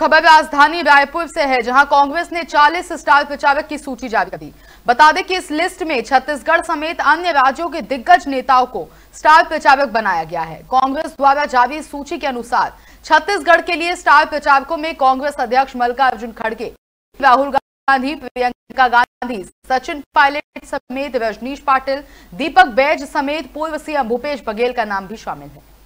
खबर राजधानी रायपुर से है जहां कांग्रेस ने 40 स्टार प्रचारक की सूची जारी कर दी बता दें कि इस लिस्ट में छत्तीसगढ़ समेत अन्य राज्यों के दिग्गज नेताओं को स्टार प्रचारक बनाया गया है कांग्रेस द्वारा जारी सूची के अनुसार छत्तीसगढ़ के लिए स्टार प्रचारकों में कांग्रेस अध्यक्ष मल्लिकार्जुन खड़गे राहुल गांधी प्रियंका गांधी सचिन पायलट समेत रजनीश पाटिल दीपक बैज समेत पूर्व सीएम भूपेश बघेल का नाम भी शामिल है